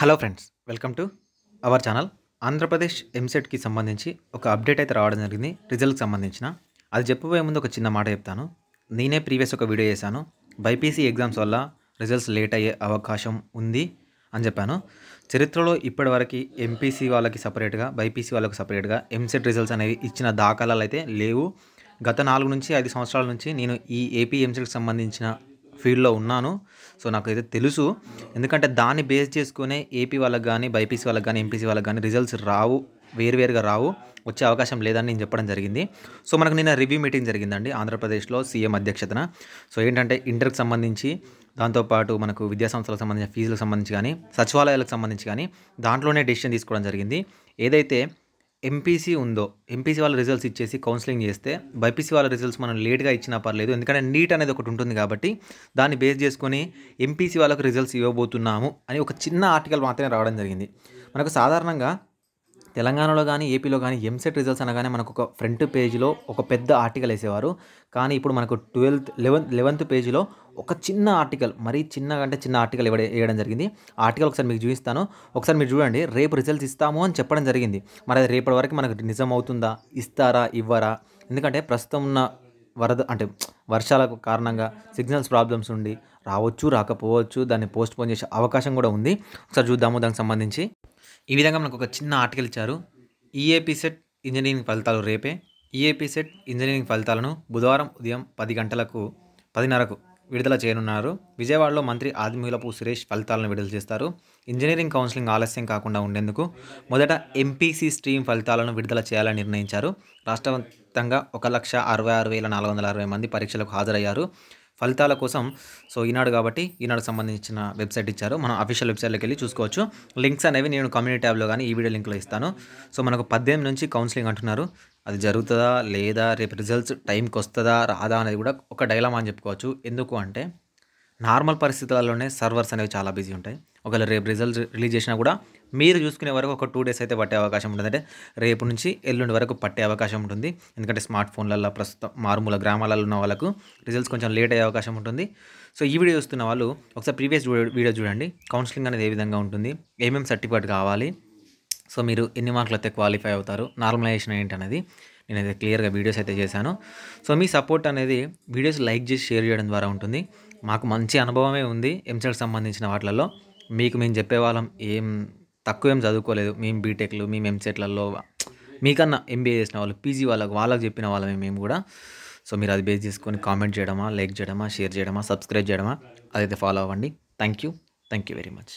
hello friends welcome to our channel Andhra Pradesh ఎంసెట్కి సంబంధించి ఒక update అయితే రావడం జరిగింది రిజల్ట్కి సంబంధించిన అది చెప్పబోయే ముందు ఒక చిన్న మాట చెప్తాను నేనే ప్రీవియస్ ఒక వీడియో చేశాను బైపీసీ ఎగ్జామ్స్ వల్ల రిజల్ట్స్ లేట్ అయ్యే అవకాశం ఉంది అని చెప్పాను చరిత్రలో ఇప్పటివరకు ఎంపీసీ వాళ్ళకి సపరేట్గా బైపీసీ వాళ్ళకి సపరేట్గా ఎంసెట్ రిజల్ట్స్ అనేవి ఇచ్చిన దాఖలాలు అయితే లేవు గత నాలుగు నుంచి ఐదు సంవత్సరాల నుంచి నేను ఈ ఏపీ ఎంసెట్కి సంబంధించిన ఫీల్డ్లో ఉన్నాను సో నాకైతే తెలుసు ఎందుకంటే దాన్ని బేస్ చేసుకునే ఏపీ వాళ్ళకి కానీ బైపీసీ వాళ్ళకి కానీ ఎంపీసీ వాళ్ళకి కానీ రిజల్ట్స్ రావు వేరువేరుగా రావు వచ్చే అవకాశం లేదని నేను చెప్పడం జరిగింది సో మనకు నిన్న రివ్యూ మీటింగ్ జరిగిందండి ఆంధ్రప్రదేశ్లో సీఎం అధ్యక్షతన సో ఏంటంటే ఇంటర్కి సంబంధించి దాంతోపాటు మనకు విద్యాసంస్థలకు సంబంధించిన ఫీజులకు సంబంధించి కానీ సచివాలయాలకు సంబంధించి కానీ దాంట్లోనే డెసిషన్ తీసుకోవడం జరిగింది ఏదైతే ఎంపీసీ ఉందో ఎంపీసీ వాళ్ళ రిజల్ట్స్ ఇచ్చేసి కౌన్సిలింగ్ చేస్తే బైపీసీ వాళ్ళ రిజల్ట్స్ మనం లేట్గా ఇచ్చినా పర్లేదు ఎందుకంటే నీట్ అనేది ఒకటి ఉంటుంది కాబట్టి దాన్ని బేస్ చేసుకొని ఎంపీసీ వాళ్ళకు రిజల్ట్స్ ఇవ్వబోతున్నాము అని ఒక చిన్న ఆర్టికల్ మాత్రమే రావడం జరిగింది మనకు సాధారణంగా తెలంగాణలో కానీ ఏపీలో కానీ ఎంసెట్ రిజల్ట్స్ అనగానే మనకు ఒక ఫ్రంట్ పేజీలో ఒక పెద్ద ఆర్టికల్ వేసేవారు కానీ ఇప్పుడు మనకు ట్వెల్త్ లెవెన్త్ లెవెన్త్ పేజీలో ఒక చిన్న ఆర్టికల్ మరీ చిన్నగా అంటే చిన్న ఆర్టికల్ ఇవ్వడం వేయడం జరిగింది ఆర్టికల్ ఒకసారి మీకు చూపిస్తాను ఒకసారి మీరు చూడండి రేపు రిజల్ట్స్ ఇస్తాము అని చెప్పడం జరిగింది మరి అది రేపటి వరకు మనకు నిజం అవుతుందా ఇస్తారా ఇవ్వరా ఎందుకంటే ప్రస్తుతం ఉన్న వరద అంటే వర్షాలకు కారణంగా సిగ్నల్స్ ప్రాబ్లమ్స్ ఉండి రావచ్చు రాకపోవచ్చు దాన్ని పోస్ట్ పోన్ చేసే అవకాశం కూడా ఉంది ఒకసారి చూద్దాము దానికి సంబంధించి ఈ విధంగా మనకు ఒక చిన్న ఆర్టికల్ ఇచ్చారు ఈఏపీ సెట్ ఇంజనీరింగ్ ఫలితాలు రేపే ఈఏపీ సెట్ ఇంజనీరింగ్ ఫలితాలను బుధవారం ఉదయం పది గంటలకు పదిన్నరకు విడుదల చేయనున్నారు విజయవాడలో మంత్రి ఆదిమూలపు సురేష్ ఫలితాలను విడుదల చేస్తారు ఇంజనీరింగ్ కౌన్సిలింగ్ ఆలస్యం కాకుండా ఉండేందుకు మొదట ఎంపీసీ స్ట్రీమ్ ఫలితాలను విడుదల చేయాలని నిర్ణయించారు రాష్ట్రవ్యాప్తంగా ఒక లక్ష అరవై ఆరు వేల నాలుగు వందల అరవై మంది పరీక్షలకు హాజరయ్యారు ఫలితాల కోసం సో ఈనాడు కాబట్టి ఈనాడు సంబంధించిన వెబ్సైట్ ఇచ్చారు మనం అఫీషియల్ వెబ్సైట్లోకి వెళ్ళి చూసుకోవచ్చు లింక్స్ అనేవి నేను కమ్యూనిటీ ట్యాబ్లో కానీ ఈ వీడియో లింక్లో ఇస్తాను సో మనకు పద్దెనిమిది నుంచి కౌన్సిలింగ్ అంటున్నారు అది జరుగుతుందా లేదా రేపు రిజల్ట్స్ టైంకి వస్తుందా రాదా అనేది కూడా ఒక డైలామా అని చెప్పుకోవచ్చు ఎందుకు అంటే నార్మల్ పరిస్థితులలోనే సర్వర్స్ అనేవి చాలా బిజీ ఉంటాయి ఒకవేళ రేపు రిజల్ట్ రిలీజ్ చేసినా కూడా మీరు చూసుకునే వరకు ఒక టూ డేస్ అయితే పట్టే అవకాశం ఉంటుంది అంటే రేపు నుంచి ఎల్లుండి వరకు పట్టే అవకాశం ఉంటుంది ఎందుకంటే స్మార్ట్ ఫోన్లలో ప్రస్తుతం మారుమూల గ్రామాలలో ఉన్న వాళ్ళకు రిజల్ట్స్ కొంచెం లేట్ అయ్యే అవకాశం ఉంటుంది సో ఈ వీడియో చూస్తున్న వాళ్ళు ఒకసారి ప్రీవియస్ వీడియో చూడండి కౌన్సిలింగ్ అనేది ఏ విధంగా ఉంటుంది ఏమేమి సర్టిఫికేట్ కావాలి సో మీరు ఎన్ని మార్కులు అయితే క్వాలిఫై అవుతారు నార్మలైజేషన్ నేను నేనైతే క్లియర్గా వీడియోస్ అయితే చేశాను సో మీ సపోర్ట్ అనేది వీడియోస్ లైక్ చేసి షేర్ చేయడం ద్వారా ఉంటుంది మాకు మంచి అనుభవమే ఉంది ఎంసెట్ సంబంధించిన వాటిలలో మీకు మేము చెప్పేవాళ్ళం ఏం తక్కువేం చదువుకోలేదు మేము బీటెక్లు మేము ఎంసెట్లలో మీకన్నా ఎంబీఏ చేసిన వాళ్ళు పీజీ వాళ్ళకు వాళ్ళకు చెప్పిన వాళ్ళమే మేము కూడా సో మీరు అది బేస్ చేసుకొని కామెంట్ చేయడమా లైక్ చేయడమా షేర్ చేయడమా సబ్స్క్రైబ్ చేయడమా అదైతే ఫాలో అవ్వండి thank you thank you very much